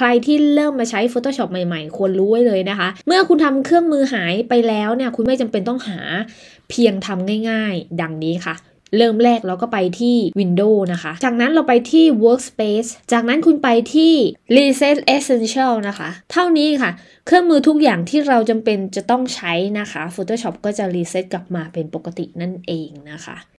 ใครที่เริ่มมาใช้ Photoshop ใหม่ๆ ควรรู้ไว้เลยนะคะ เมื่อคุณทำเครื่องมือหายไปแล้วเนี่ย คุณไม่จำเป็นต้องหาเพียงทำง่ายๆ ดังนี้ค่ะ เริ่มแรกเราก็ไปที่ Windows นะคะ จากนั้นเราไปที่ Workspace จากนั้นคุณไปที่ Reset Essential นะคะ เท่านี้ค่ะ เครื่องมือทุกอย่างที่เราจำเป็นจะต้องใช้นะคะ Photoshop ก็จะรีเซ็ตกลับมาเป็นปกตินั่นเองนะคะ